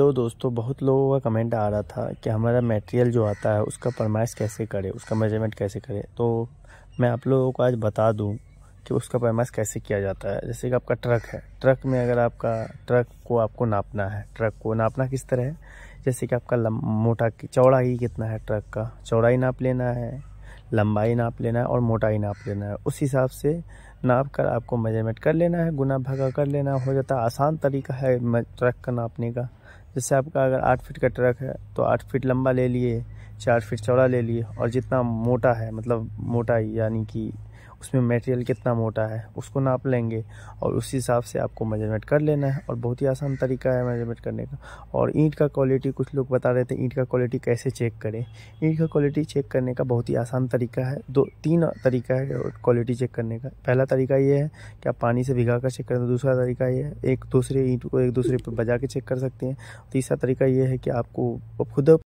लो दोस्तों बहुत लोगों का कमेंट आ रहा था कि हमारा मटेरियल जो आता है उसका परमाइश कैसे करें उसका मेजरमेंट कैसे करें तो मैं आप लोगों को आज बता दूं कि उसका परमाइश कैसे किया जाता है जैसे कि आपका ट्रक है ट्रक में अगर आपका ट्रक को आपको नापना है ट्रक को नापना किस तरह है जैसे कि आपका मोटा चौड़ाई कितना है ट्रक का चौड़ाई नाप लेना है लंबाई नाप लेना है और मोटाई नाप लेना है उस हिसाब से नाप कर आपको मेजरमेंट कर लेना है गुना भागा कर लेना हो जाता है आसान तरीका है ट्रक का नापने का जैसे आपका अगर आठ फीट का ट्रक है तो आठ फीट लंबा ले लिए चार फीट चौड़ा ले लिए और जितना मोटा है मतलब मोटा यानी कि उसमें मटेरियल कितना मोटा है उसको नाप लेंगे और उस हिसाब से आपको मेजरमेंट कर लेना है और बहुत ही आसान तरीका है मेजरमेंट करने का और ईंट का क्वालिटी कुछ लोग बता रहे थे ईंट का क्वालिटी कैसे चेक करें ईंट का क्वालिटी चेक करने का बहुत ही आसान तरीका है दो तीन तरीका है क्वालिटी चेक करने का पहला तरीका ये है कि आप पानी से भिगा कर चेक करें तो दूसरा तरीका ये है एक दूसरे ईंट को एक दूसरे पर बजा के चेक कर सकते हैं तीसरा तरीका ये है कि आपको खुद